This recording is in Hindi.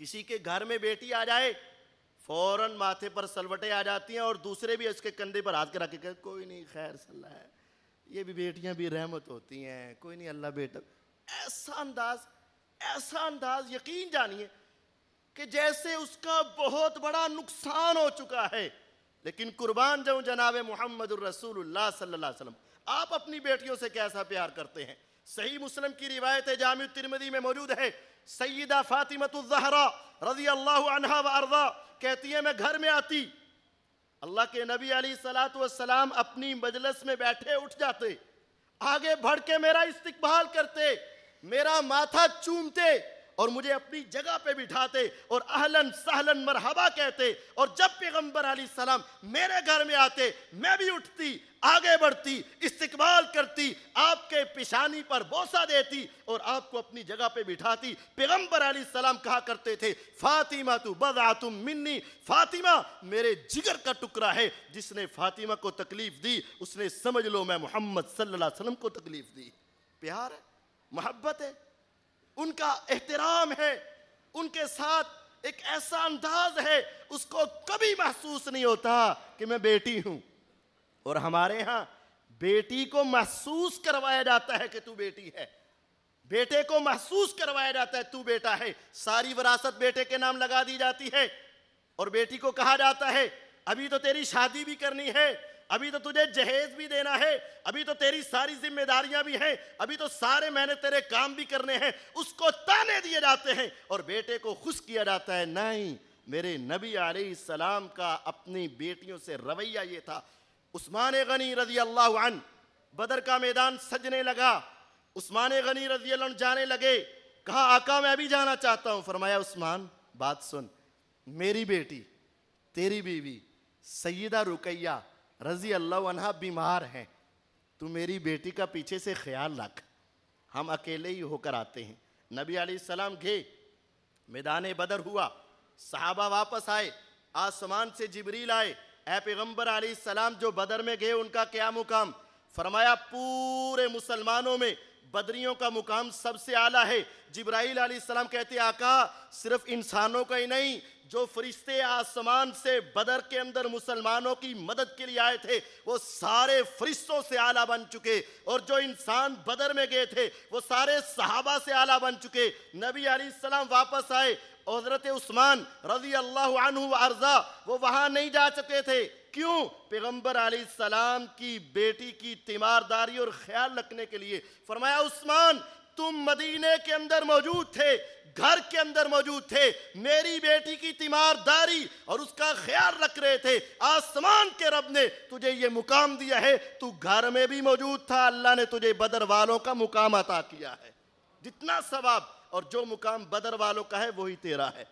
किसी के घर में बेटी आ जाए फौरन माथे पर सलवटें आ जाती हैं और दूसरे भी उसके कंधे पर हाथ करा के कह कोई नहीं खैर सल्ला है ये भी बेटियां भी रहमत होती हैं कोई नहीं अल्लाह बेटा ऐसा अंदाज ऐसा अंदाज यकीन जानिए कि जैसे उसका बहुत बड़ा नुकसान हो चुका है लेकिन कुर्बान जाऊँ जनाब मोहम्मद रसूल सल्ला वसम आप अपनी बेटियों से कैसा प्यार करते हैं सही मुस्लिम की रिवायत जाम तिरमदी में मौजूद है सईदा फातिमतुलजहरा रजी अल्लाह अनहा कहती है मैं घर में आती अल्लाह के नबी अली सलात सलाम अपनी मजलस में बैठे उठ जाते आगे बढ़ के मेरा इस्तकबाल करते मेरा माथा चूमते और मुझे अपनी जगह पे बिठाते और अहलन सहलन मरहबा कहते और जब पैगम्बर सलाम मेरे घर में आते मैं भी उठती आगे बढ़ती इस्तकबाल करती आपके पेशानी पर बोसा देती और आपको अपनी जगह पे बिठाती पैगम्बर अली सलाम कहा करते थे फातिमा तू बदा तुम मिन्नी फातिमा मेरे जिगर का टुकड़ा है जिसने फातिमा को तकलीफ दी उसने समझ लो मैं मोहम्मद सल्लाम को तकलीफ दी प्यार है मोहब्बत है उनका एहतराम है उनके साथ एक ऐसा अंदाज है उसको कभी महसूस नहीं होता कि मैं बेटी हूं और हमारे यहां बेटी को महसूस करवाया जाता है कि तू बेटी है बेटे को महसूस करवाया जाता है तू बेटा है सारी विरासत बेटे के नाम लगा दी जाती है और बेटी को कहा जाता है अभी तो तेरी शादी भी करनी है अभी तो तुझे जहेज भी देना है अभी तो तेरी सारी जिम्मेदारियां भी हैं अभी तो सारे मैंने तेरे काम भी करने हैं उसको ताने दिए जाते हैं और बेटे को खुश किया जाता है नहीं मेरे नबी सलाम का अपनी बेटियों से रवैया ये था उस्मान गनी रजी अल्लाह बदर का मैदान सजने लगा उस्मान गनी रजी जाने लगे कहा आका मैं भी जाना चाहता हूँ फरमाया उस्मान बात सुन मेरी बेटी तेरी बीवी सईदा रुकैया रजी अल्लाह बीमार हैं तू मेरी बेटी का पीछे से ख्याल रख हम अकेले ही होकर आते हैं नबी आलम घे मैदान बदर हुआ साहबा वापस आए आसमान से जिबरी आए ए पैगम्बर आलम जो बदर में गए उनका क्या मुकाम फरमाया पूरे मुसलमानों में बदरियों का मुकाम सबसे आला है जिब्राईल सलाम कहते आका सिर्फ इंसानों का ही नहीं जो फरिश्ते आसमान से बदर के अंदर मुसलमानों की मदद के लिए आए थे वो सारे फरिश्तों से आला बन चुके और जो इंसान बदर में गए थे वो सारे सहाबा से आला बन चुके नबी सलाम वापस आए हजरत उस्मान रजी अल्लाह अर्जा वो वहाँ नहीं जा चुके थे क्यों पैगंबर सलाम की बेटी की तीमारदारी और ख्याल रखने के लिए फरमाया उस्मान तुम मदीने के अंदर मौजूद थे घर के अंदर मौजूद थे मेरी बेटी की तीमारदारी और उसका ख्याल रख रहे थे आसमान के रब ने तुझे ये मुकाम दिया है तू घर में भी मौजूद था अल्लाह ने तुझे बदर वालों का मुकाम अता किया है जितना सवाब और जो मुकाम बदर वालों का है वही तेरा है